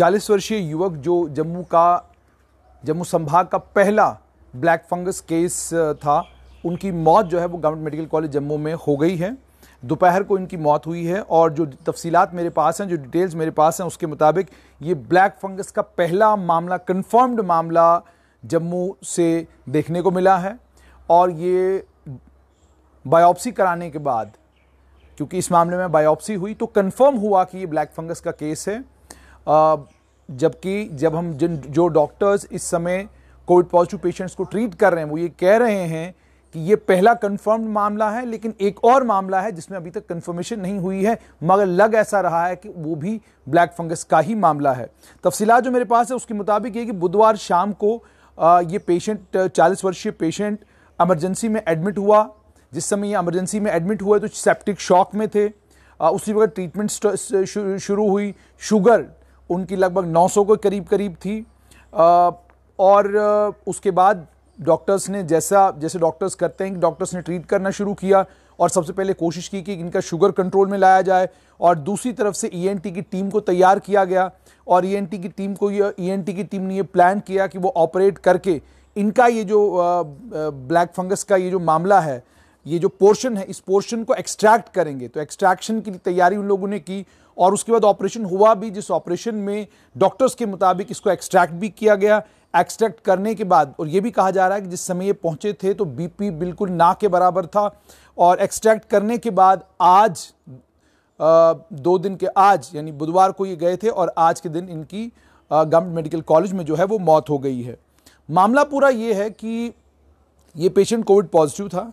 चालीस वर्षीय युवक जो जम्मू का जम्मू संभाग का पहला ब्लैक फंगस केस था उनकी मौत जो है वो गवर्नमेंट मेडिकल कॉलेज जम्मू में हो गई है दोपहर को इनकी मौत हुई है और जो तफसीलात मेरे पास हैं जो डिटेल्स मेरे पास हैं उसके मुताबिक ये ब्लैक फंगस का पहला मामला कन्फर्म्ड मामला जम्मू से देखने को मिला है और ये बायोप्सी कराने के बाद क्योंकि इस मामले में बायोप्सी हुई तो कन्फर्म हुआ कि ये ब्लैक फंगस का केस है जबकि जब हम जिन जो डॉक्टर्स इस समय कोविड पॉजिटिव पेशेंट्स को ट्रीट कर रहे हैं वो ये कह रहे हैं कि ये पहला कन्फर्म मामला है लेकिन एक और मामला है जिसमें अभी तक कन्फर्मेशन नहीं हुई है मगर लग ऐसा रहा है कि वो भी ब्लैक फंगस का ही मामला है तफसीला जो मेरे पास है उसके मुताबिक ये कि बुधवार शाम को ये पेशेंट चालीस वर्षीय पेशेंट एमरजेंसी में एडमिट हुआ जिस समय ये एमरजेंसी में एडमिट हुए तो सेप्टिक शॉक में थे उसी वक्त ट्रीटमेंट शुरू हुई शुगर उनकी लगभग 900 के करीब करीब थी और उसके बाद डॉक्टर्स ने जैसा जैसे डॉक्टर्स करते हैं डॉक्टर्स ने ट्रीट करना शुरू किया और सबसे पहले कोशिश की कि इनका शुगर कंट्रोल में लाया जाए और दूसरी तरफ से ईएनटी e की टीम को तैयार किया गया और ईएनटी e की टीम को ये ईएनटी e की टीम ने ये प्लान किया कि वो ऑपरेट करके इनका ये जो ब्लैक फंगस का ये जो मामला है ये जो पोर्शन है इस पोर्शन को एक्सट्रैक्ट करेंगे तो एक्सट्रैक्शन की तैयारी उन लोगों ने की और उसके बाद ऑपरेशन हुआ भी जिस ऑपरेशन में डॉक्टर्स के मुताबिक इसको एक्सट्रैक्ट भी किया गया एक्सट्रैक्ट करने के बाद और ये भी कहा जा रहा है कि जिस समय ये पहुंचे थे तो बीपी बिल्कुल ना के बराबर था और एक्सट्रैक्ट करने के बाद आज आ, दो दिन के आज यानी बुधवार को ये गए थे और आज के दिन इनकी गवर्नमेंट मेडिकल कॉलेज में जो है वो मौत हो गई है मामला पूरा ये है कि ये पेशेंट कोविड पॉजिटिव था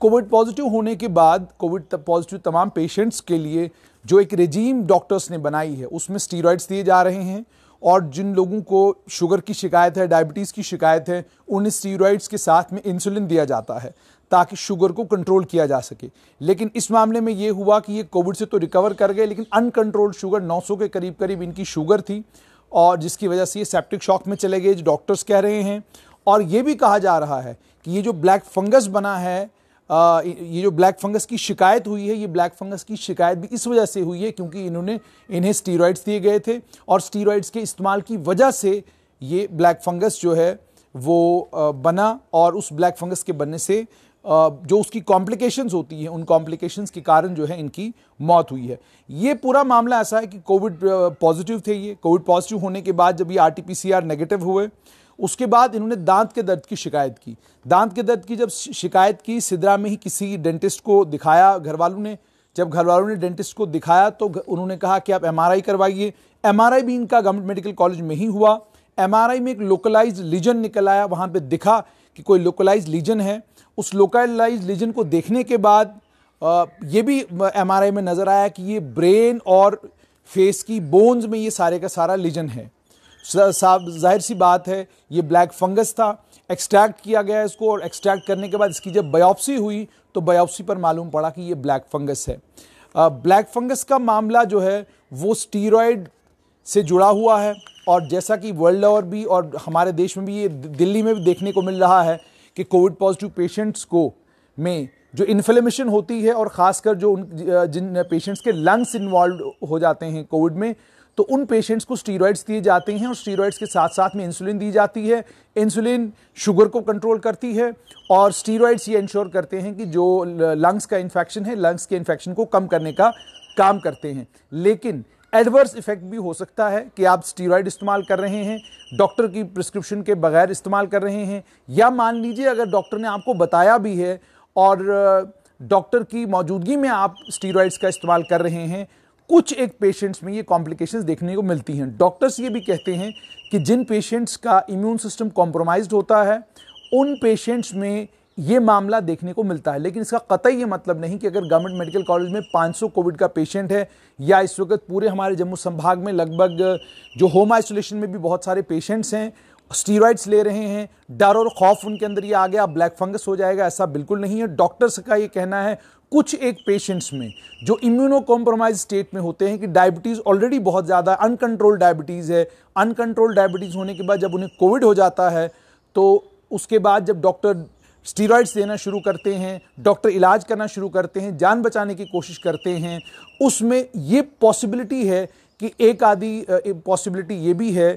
कोविड पॉजिटिव होने के बाद कोविड पॉजिटिव तमाम पेशेंट्स के लिए जो एक रेजीम डॉक्टर्स ने बनाई है उसमें स्टीरॉइड्स दिए जा रहे हैं और जिन लोगों को शुगर की शिकायत है डायबिटीज़ की शिकायत है उन स्टीरॉइड्स के साथ में इंसुलिन दिया जाता है ताकि शुगर को कंट्रोल किया जा सके लेकिन इस मामले में ये हुआ कि ये कोविड से तो रिकवर कर गए लेकिन अनकंट्रोल्ड शुगर 900 के करीब करीब इनकी शुगर थी और जिसकी वजह से ये सेप्टिक शॉक में चले गए जो डॉक्टर्स कह रहे हैं और ये भी कहा जा रहा है कि ये जो ब्लैक फंगस बना है ये जो ब्लैक फंगस की शिकायत हुई है ये ब्लैक फंगस की शिकायत भी इस वजह से हुई है क्योंकि इन्होंने इन्हें स्टीरॉइड्स दिए गए थे और स्टीरॉइड्स के इस्तेमाल की वजह से ये ब्लैक फंगस जो है वो बना और उस ब्लैक फंगस के बनने से जो उसकी कॉम्प्लिकेशंस होती हैं उन कॉम्प्लिकेशंस के कारण जो है इनकी मौत हुई है ये पूरा मामला ऐसा है कि कोविड पॉजिटिव थे ये कोविड पॉजिटिव होने के बाद जब ये आर नेगेटिव हुए उसके बाद इन्होंने दांत के दर्द की शिकायत की दांत के दर्द की जब शिकायत की सिदरा में ही किसी डेंटिस्ट को दिखाया घर वालों ने जब घर वालों ने डेंटिस्ट को दिखाया तो उन्होंने कहा कि आप एम करवाइए एम भी इनका गवर्नमेंट मेडिकल कॉलेज में ही हुआ एम में एक लोकलाइज लीजन निकल आया वहाँ पर दिखा कि कोई लोकलाइज लीजन है उस लोकलाइज लीजन को देखने के बाद ये भी एम में नज़र आया कि ये ब्रेन और फेस की बोन्स में ये सारे का सारा लीजन है साहब जाहिर सी बात है ये ब्लैक फंगस था एक्सट्रैक्ट किया गया इसको और एक्सट्रैक्ट करने के बाद इसकी जब बायोप्सी हुई तो बायोप्सी पर मालूम पड़ा कि ये ब्लैक फंगस है ब्लैक फंगस का मामला जो है वो स्टीरॉयड से जुड़ा हुआ है और जैसा कि वर्ल्ड ओवर भी और हमारे देश में भी ये दिल्ली में भी देखने को मिल रहा है कि कोविड पॉजिटिव पेशेंट्स को में जो इन्फ्लेमेशन होती है और ख़ासकर जो उन जिन पेशेंट्स के लंग्स इन्वॉल्व हो जाते हैं कोविड में तो उन पेशेंट्स को स्टीरॉयड्स दिए जाते हैं और स्टीरॉइड्स के साथ साथ में इंसुलिन दी जाती है इंसुलिन शुगर को कंट्रोल करती है और स्टीरॉयड्स ये इंश्योर करते हैं कि जो लंग्स का इन्फेक्शन है लंग्स के इन्फेक्शन को कम करने का काम करते हैं लेकिन एडवर्स इफेक्ट भी हो सकता है कि आप स्टीरॉयड इस्तेमाल कर रहे हैं डॉक्टर की प्रिस्क्रिप्शन के बगैर इस्तेमाल कर रहे हैं या मान लीजिए अगर डॉक्टर ने आपको बताया भी है और डॉक्टर की मौजूदगी में आप स्टीरॉयड्स का इस्तेमाल कर रहे हैं कुछ एक पेशेंट्स में ये कॉम्प्लिकेशंस देखने को मिलती हैं डॉक्टर्स ये भी कहते हैं कि जिन पेशेंट्स का इम्यून सिस्टम कॉम्प्रोमाइज होता है उन पेशेंट्स में ये मामला देखने को मिलता है लेकिन इसका कतई ये मतलब नहीं कि अगर गवर्नमेंट मेडिकल कॉलेज में 500 कोविड का पेशेंट है या इस वक्त पूरे हमारे जम्मू संभाग में लगभग जो होम आइसोलेशन में भी बहुत सारे पेशेंट्स हैं स्टीरॉइड्स ले रहे हैं डर और खौफ उनके अंदर ये आ गया ब्लैक फंगस हो जाएगा ऐसा बिल्कुल नहीं है डॉक्टर्स का ये कहना है कुछ एक पेशेंट्स में जो इम्यूनो कॉम्प्रोमाइज स्टेट में होते हैं कि डायबिटीज़ ऑलरेडी बहुत ज़्यादा अनकंट्रोल्ड डायबिटीज़ है अनकंट्रोल्ड डायबिटीज़ होने के बाद जब उन्हें कोविड हो जाता है तो उसके बाद जब डॉक्टर स्टीरॉयड्स देना शुरू करते हैं डॉक्टर इलाज करना शुरू करते हैं जान बचाने की कोशिश करते हैं उसमें ये पॉसिबिलिटी है कि एक आदि पॉसिबिलिटी ये भी है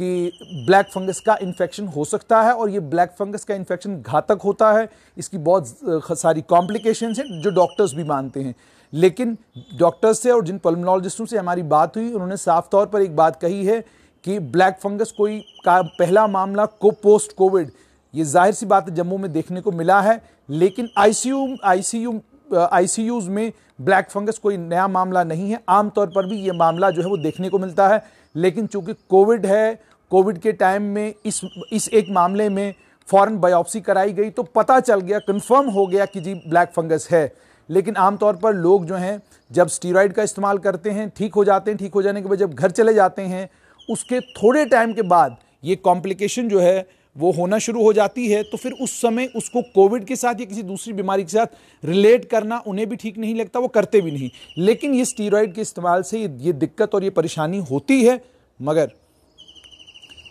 कि ब्लैक फंगस का इन्फेक्शन हो सकता है और ये ब्लैक फंगस का इन्फेक्शन घातक होता है इसकी बहुत सारी कॉम्प्लिकेशन हैं जो डॉक्टर्स भी मानते हैं लेकिन डॉक्टर्स से और जिन पल्मोलॉजिस्टों से हमारी बात हुई उन्होंने साफ तौर पर एक बात कही है कि ब्लैक फंगस कोई का पहला मामला को पोस्ट कोविड ये जाहिर सी बात जम्मू में देखने को मिला है लेकिन आईसीयू आईसीयू आईसीयूज में ब्लैक फंगस कोई नया मामला नहीं है आमतौर पर भी ये मामला जो है वो देखने को मिलता है लेकिन चूंकि कोविड है कोविड के टाइम में इस इस एक मामले में फॉरन बायोप्सी कराई गई तो पता चल गया कंफर्म हो गया कि जी ब्लैक फंगस है लेकिन आमतौर पर लोग जो हैं जब स्टीरॉयड का इस्तेमाल करते हैं ठीक हो जाते हैं ठीक हो जाने के बाद जब घर चले जाते हैं उसके थोड़े टाइम के बाद ये कॉम्प्लिकेशन जो है वो होना शुरू हो जाती है तो फिर उस समय उसको कोविड के साथ या किसी दूसरी बीमारी के साथ रिलेट करना उन्हें भी ठीक नहीं लगता वो करते भी नहीं लेकिन ये स्टीरॉयड के इस्तेमाल से ये दिक्कत और ये परेशानी होती है मगर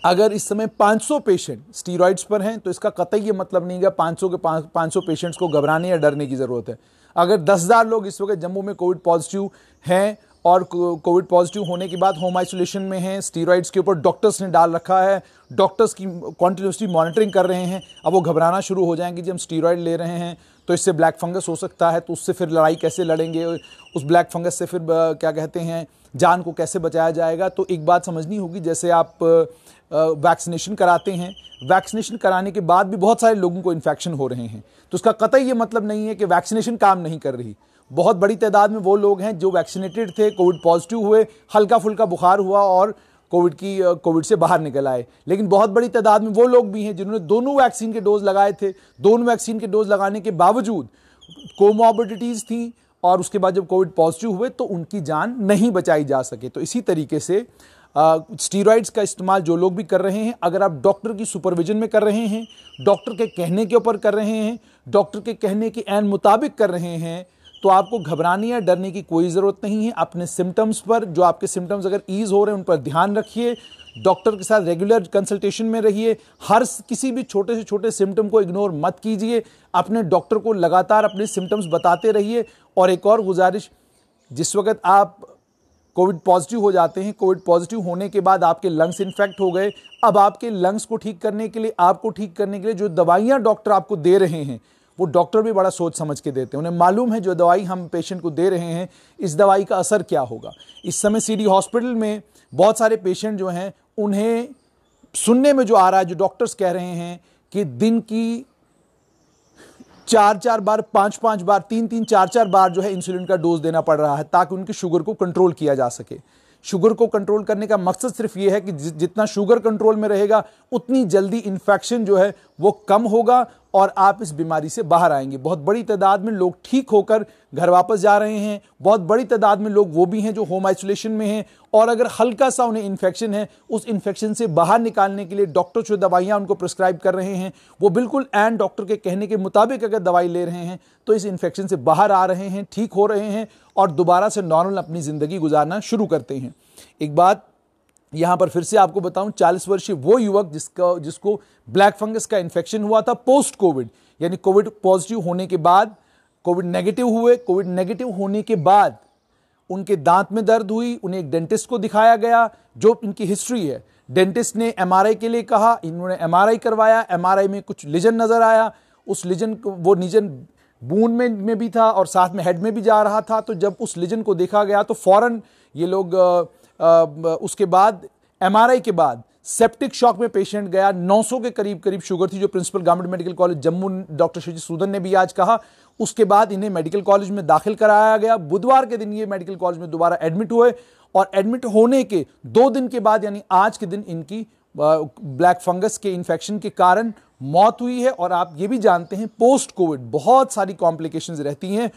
अगर इस समय 500 पेशेंट स्टीरॉयड्स पर हैं तो इसका कतई ये मतलब नहीं गया 500 के 500 पेशेंट्स को घबराने या डरने की ज़रूरत है अगर 10,000 लोग इस वक्त जम्मू में कोविड पॉजिटिव हैं और कोविड पॉजिटिव होने के बाद होम आइसोलेशन में हैं स्टीरॉइड्स के ऊपर डॉक्टर्स ने डाल रखा है डॉक्टर्स की कॉन्टीन्यूसली मॉनिटरिंग कर रहे हैं अब वो घबराना शुरू हो जाएंगे जब हम स्टीरॉयड ले रहे हैं तो इससे ब्लैक फंगस हो सकता है तो उससे फिर लड़ाई कैसे लड़ेंगे उस ब्लैक फंगस से फिर क्या कहते हैं जान को कैसे बचाया जाएगा तो एक बात समझनी होगी जैसे आप वैक्सीनेशन कराते हैं वैक्सीनेशन कराने के बाद भी बहुत सारे लोगों को इन्फेक्शन हो रहे हैं तो उसका कतई ये मतलब नहीं है कि वैक्सीनेशन काम नहीं कर रही बहुत बड़ी तादाद में वो लोग हैं जो वैक्सीनेटेड थे कोविड पॉजिटिव हुए हल्का फुल्का बुखार हुआ और कोविड की कोविड से बाहर निकल आए लेकिन बहुत बड़ी तादाद में वो लोग भी हैं जिन्होंने दोनों वैक्सीन के डोज लगाए थे दोनों वैक्सीन के डोज लगाने के बावजूद कोमॉबिडिटीज़ थी और उसके बाद जब कोविड पॉजिटिव हुए तो उनकी जान नहीं बचाई जा सके तो इसी तरीके से स्टीरॉइड्स का इस्तेमाल जो लोग भी कर रहे हैं अगर आप डॉक्टर की सुपरविजन में कर रहे हैं डॉक्टर के कहने के ऊपर कर रहे हैं डॉक्टर के कहने के एन मुताबिक कर रहे हैं तो आपको घबराने या डरने की कोई ज़रूरत नहीं है अपने सिम्टम्स पर जो आपके सिम्टम्स अगर ईज हो रहे हैं उन पर ध्यान रखिए डॉक्टर के साथ रेगुलर कंसल्टेशन में रहिए हर किसी भी छोटे से छोटे सिम्टम को इग्नोर मत कीजिए अपने डॉक्टर को लगातार अपने सिम्टम्स बताते रहिए और एक और गुजारिश जिस वक्त आप कोविड पॉजिटिव हो जाते हैं कोविड पॉजिटिव होने के बाद आपके लंग्स इन्फेक्ट हो गए अब आपके लंग्स को ठीक करने के लिए आपको ठीक करने के लिए जो दवाइयाँ डॉक्टर आपको दे रहे हैं वो डॉक्टर भी बड़ा सोच समझ के देते हैं उन्हें मालूम है जो दवाई हम पेशेंट को दे रहे हैं इस दवाई का असर क्या होगा इस समय सीडी हॉस्पिटल में बहुत सारे पेशेंट जो हैं उन्हें सुनने में जो आ रहा है जो डॉक्टर्स कह रहे हैं कि दिन की चार चार बार पांच पांच बार तीन तीन चार चार बार जो है इंसुलिन का डोज देना पड़ रहा है ताकि उनके शुगर को कंट्रोल किया जा सके शुगर को कंट्रोल करने का मकसद सिर्फ ये है कि जितना शुगर कंट्रोल में रहेगा उतनी जल्दी इन्फेक्शन जो है वो कम होगा और आप इस बीमारी से बाहर आएंगे बहुत बड़ी तादाद में लोग ठीक होकर घर वापस जा रहे हैं बहुत बड़ी तादाद में लोग वो भी हैं जो होम आइसोलेशन में हैं और अगर हल्का सा उन्हें इन्फेक्शन है उस इन्फेक्शन से बाहर निकालने के लिए डॉक्टर जो दवाइयाँ उनको प्रिस्क्राइब कर रहे हैं वो बिल्कुल एंड डॉक्टर के कहने के मुताबिक अगर दवाई ले रहे हैं तो इस इन्फेक्शन से बाहर आ रहे हैं ठीक हो रहे हैं और दोबारा से नॉर्मल अपनी ज़िंदगी गुजारना शुरू करते हैं एक बात यहां पर फिर से आपको बताऊं चालीस वर्षीय वो युवक जिसका जिसको ब्लैक फंगस का इन्फेक्शन हुआ था पोस्ट कोविड यानी कोविड पॉजिटिव होने के बाद कोविड नेगेटिव हुए कोविड नेगेटिव होने के बाद उनके दांत में दर्द हुई उन्हें एक डेंटिस्ट को दिखाया गया जो इनकी हिस्ट्री है डेंटिस्ट ने एम के लिए कहा इन्होंने एम करवाया एम में कुछ लिजन नज़र आया उस लिजन वो निजन बून में में भी था और साथ में हेड में भी जा रहा था तो जब उस लिजन को देखा गया तो फ़ौरन ये लोग आ, आ, उसके बाद एमआरआई के बाद सेप्टिक शॉक में पेशेंट गया 900 के करीब करीब शुगर थी जो principal government medical college Jammu doctor Shivji Sudan ने भी आज कहा उसके बाद इन्हें मेडिकल कॉलेज में दाखिल कराया गया बुधवार के दिन ये मेडिकल कॉलेज में दोबारा एडमिट हुए और एडमिट होने के दो दिन के बाद यानी आज के दिन इनकी ब्लैक फंगस के इन्फेक्शन के कारण मौत हुई है और आप ये भी जानते हैं पोस्ट कोविड बहुत सारी कॉम्प्लिकेशंस रहती हैं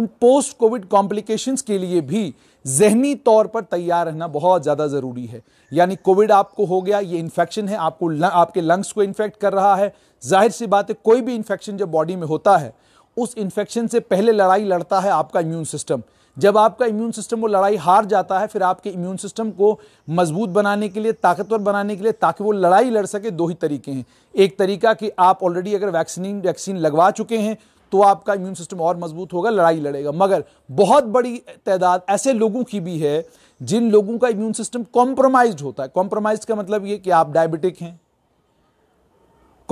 उन पोस्ट कोविड कॉम्प्लिकेशंस के लिए भी जहनी तौर पर तैयार रहना बहुत ज़्यादा ज़रूरी है यानी कोविड आपको हो गया ये इन्फेक्शन है आपको ल, आपके लंग्स को इन्फेक्ट कर रहा है जाहिर सी बात है कोई भी इन्फेक्शन जब बॉडी में होता है उस इन्फेक्शन से पहले लड़ाई लड़ता है आपका इम्यून सिस्टम जब आपका इम्यून सिस्टम वो लड़ाई हार जाता है फिर आपके इम्यून सिस्टम को मजबूत बनाने के लिए ताकतवर बनाने के लिए ताकि वो लड़ाई लड़ सके दो ही तरीके हैं एक तरीका कि आप ऑलरेडी अगर वैक्सीन वैक्सीन लगवा चुके हैं तो आपका इम्यून सिस्टम और मजबूत होगा लड़ाई लड़ेगा मगर बहुत बड़ी तादाद ऐसे लोगों की भी है जिन लोगों का इम्यून सिस्टम कॉम्प्रोमाइज होता है कॉम्प्रोमाइज का मतलब ये कि आप डायबिटिक हैं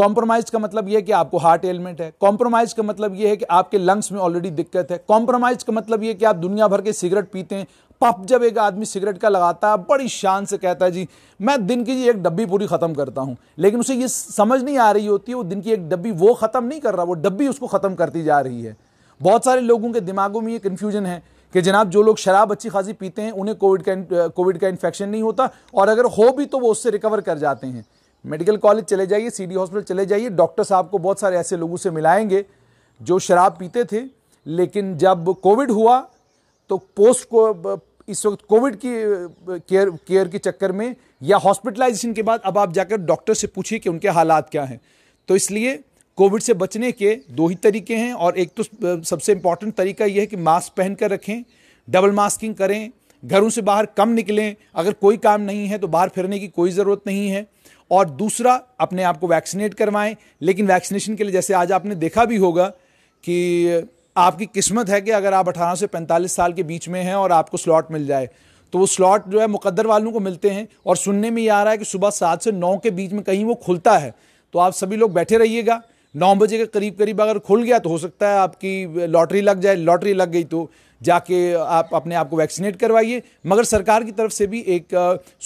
कॉम्प्रोमाइज का मतलब यह है कि आपको हार्ट एलिमेंट है कॉम्प्रोमाइज का मतलब यह है कि आपके लंग्स में ऑलरेडी दिक्कत है कॉम्प्रोमाइज का मतलब यह कि आप दुनिया भर के सिगरेट पीते हैं पप जब एक आदमी सिगरेट का लगाता है बड़ी शान से कहता है जी मैं दिन की जी एक डब्बी पूरी ख़त्म करता हूं लेकिन उसे ये समझ नहीं आ रही होती है वो दिन की एक डब्बी वो ख़त्म नहीं कर रहा वो डब्बी उसको ख़त्म करती जा रही है बहुत सारे लोगों के दिमागों में ये कन्फ्यूजन है कि जनाब जो लोग शराब अच्छी खासी पीते हैं उन्हें कोविड का कोविड का इन्फेक्शन नहीं होता और अगर हो भी तो वो उससे रिकवर कर जाते हैं मेडिकल कॉलेज चले जाइए सीडी हॉस्पिटल चले जाइए डॉक्टर साहब को बहुत सारे ऐसे लोगों से मिलाएंगे जो शराब पीते थे लेकिन जब कोविड हुआ तो पोस्ट को इस वक्त कोविड की केयर केयर के चक्कर में या हॉस्पिटलाइजेशन के बाद अब आप जाकर डॉक्टर से पूछिए कि उनके हालात क्या हैं तो इसलिए कोविड से बचने के दो ही तरीके हैं और एक तो सबसे इम्पॉर्टेंट तरीका यह है कि मास्क पहन कर रखें डबल मास्किंग करें घरों से बाहर कम निकलें अगर कोई काम नहीं है तो बाहर फिरने की कोई ज़रूरत नहीं है और दूसरा अपने आप को वैक्सीनेट करवाएं लेकिन वैक्सीनेशन के लिए जैसे आज आपने देखा भी होगा कि आपकी किस्मत है कि अगर आप 18 से 45 साल के बीच में हैं और आपको स्लॉट मिल जाए तो वो स्लॉट जो है मुकद्दर वालों को मिलते हैं और सुनने में ये आ रहा है कि सुबह सात से नौ के बीच में कहीं वो खुलता है तो आप सभी लोग बैठे रहिएगा नौ बजे के करीब करीब अगर खुल गया तो हो सकता है आपकी लॉटरी लग जाए लॉटरी लग गई तो जाके आप अपने आप को वैक्सीनेट करवाइए मगर सरकार की तरफ से भी एक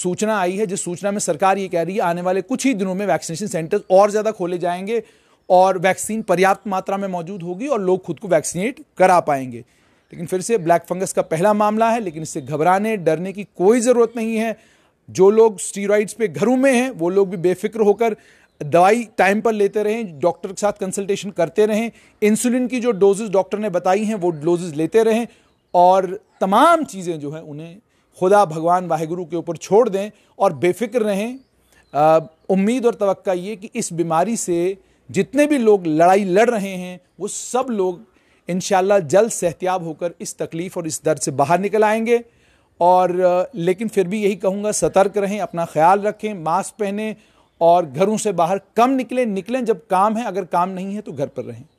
सूचना आई है जिस सूचना में सरकार ये कह रही है आने वाले कुछ ही दिनों में वैक्सीनेशन सेंटर्स और ज़्यादा खोले जाएंगे और वैक्सीन पर्याप्त मात्रा में मौजूद होगी और लोग खुद को वैक्सीनेट करा पाएंगे लेकिन फिर से ब्लैक फंगस का पहला मामला है लेकिन इससे घबराने डरने की कोई ज़रूरत नहीं है जो लोग स्टीरॉइड्स पे घरों में हैं वो लोग भी बेफिक्र होकर दवाई टाइम पर लेते रहें डॉक्टर के साथ कंसल्टेशन करते रहें इंसुलिन की जो डोजेज डॉक्टर ने बताई हैं वो डोजेज लेते रहें और तमाम चीज़ें जो हैं उन्हें खुदा भगवान वाहिगुरु के ऊपर छोड़ दें और बेफिक्र रहें उम्मीद और तवक्का ये कि इस बीमारी से जितने भी लोग लड़ाई लड़ रहे हैं वो सब लोग इन जल्द सहतियाब होकर इस तकलीफ़ और इस दर्द से बाहर निकल आएंगे और लेकिन फिर भी यही कहूँगा सतर्क रहें अपना ख्याल रखें मास्क पहनें और घरों से बाहर कम निकलें निकलें जब काम है अगर काम नहीं है तो घर पर रहें